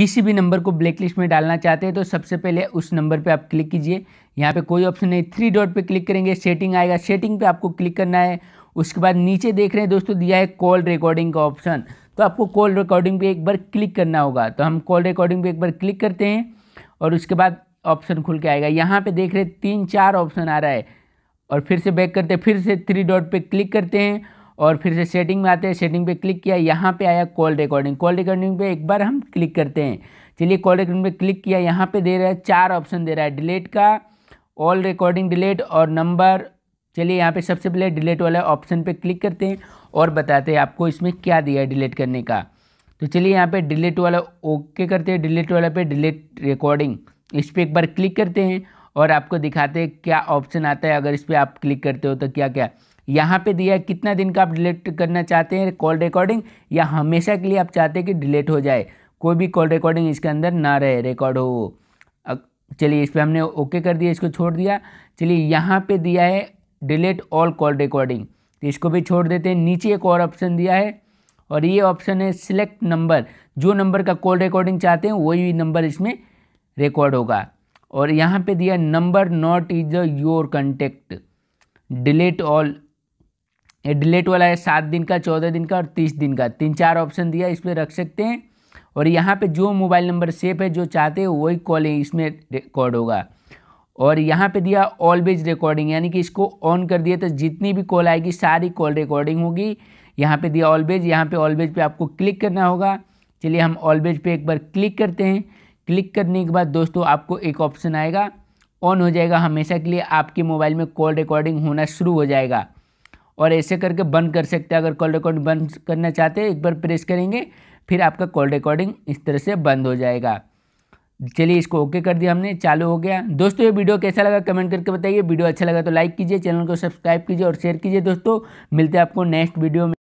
किसी भी नंबर को ब्लैक लिस्ट में डालना चाहते हैं तो सबसे पहले उस नंबर पे आप क्लिक कीजिए यहाँ पे कोई ऑप्शन नहीं थ्री डॉट पे क्लिक करेंगे सेटिंग आएगा सेटिंग पे आपको क्लिक करना है उसके बाद नीचे देख रहे हैं दोस्तों दिया है कॉल रिकॉर्डिंग का ऑप्शन तो आपको कॉल रिकॉर्डिंग पर एक बार क्लिक करना होगा तो हम कॉल रिकॉर्डिंग पे एक बार क्लिक करते हैं और उसके बाद ऑप्शन खुल के आएगा यहाँ पर देख रहे तीन चार ऑप्शन आ रहा है और फिर से बैक करते फिर से थ्री डॉट पर क्लिक करते हैं और फिर से सेटिंग में आते हैं सेटिंग पे क्लिक किया यहाँ पे आया कॉल रिकॉर्डिंग कॉल रिकॉर्डिंग पे एक बार हम क्लिक करते हैं चलिए कॉल रिकॉर्डिंग पे क्लिक किया यहाँ पे दे रहा है चार ऑप्शन दे रहा है डिलीट का ऑल रिकॉर्डिंग डिलीट और नंबर चलिए यहाँ पे सबसे पहले डिलीट वाला ऑप्शन पे क्लिक करते हैं और बताते हैं आपको इसमें क्या दिया है डिलीट करने का तो चलिए यहाँ पे डिलीट वाला ओके करते हैं डिलीट वाला पे डिलीट रिकॉर्डिंग इस पर एक बार क्लिक करते हैं और आपको दिखाते हैं क्या ऑप्शन आता है अगर इस पर आप क्लिक करते हो तो क्या क्या यहाँ पे दिया है कितना दिन का आप डिलीट करना चाहते हैं कॉल रिकॉर्डिंग या हमेशा के लिए आप चाहते हैं कि डिलीट हो जाए कोई भी कॉल रिकॉर्डिंग इसके अंदर ना रहे रिकॉर्ड हो चलिए इस पर हमने ओके कर दिया इसको छोड़ दिया चलिए यहाँ पे दिया है डिलीट ऑल कॉल रिकॉर्डिंग तो इसको भी छोड़ देते हैं नीचे एक और ऑप्शन दिया है और ये ऑप्शन है सिलेक्ट नंबर जो नंबर का कॉल रिकॉर्डिंग चाहते हैं वही नंबर इसमें रिकॉर्ड होगा और यहाँ पे दिया number not is your contact delete all delete वाला है सात दिन का चौदह दिन का और तीस दिन का तीन चार ऑप्शन दिया इसमें रख सकते हैं और यहाँ पे जो मोबाइल नंबर सेफ है जो चाहते हैं वही है इसमें रिकॉर्ड होगा और यहाँ पे दिया ऑलवेज रिकॉर्डिंग यानी कि इसको ऑन कर दिया तो जितनी भी कॉल आएगी सारी कॉल रिकॉर्डिंग होगी यहाँ पे दिया ऑलवेज यहाँ पे ऑलवेज पे आपको क्लिक करना होगा चलिए हम ऑलवेज पे एक बार क्लिक करते हैं क्लिक करने के बाद दोस्तों आपको एक ऑप्शन आएगा ऑन हो जाएगा हमेशा के लिए आपके मोबाइल में कॉल रिकॉर्डिंग होना शुरू हो जाएगा और ऐसे करके बंद कर सकते हैं अगर कॉल रिकॉर्डिंग बंद करना चाहते हैं एक बार प्रेस करेंगे फिर आपका कॉल रिकॉर्डिंग इस तरह से बंद हो जाएगा चलिए इसको ओके कर दिया हमने चालू हो गया दोस्तों ये वीडियो कैसा लगा कमेंट करके बताइए वीडियो अच्छा लगा तो लाइक कीजिए चैनल को सब्सक्राइब कीजिए और शेयर कीजिए दोस्तों मिलते हैं आपको नेक्स्ट वीडियो में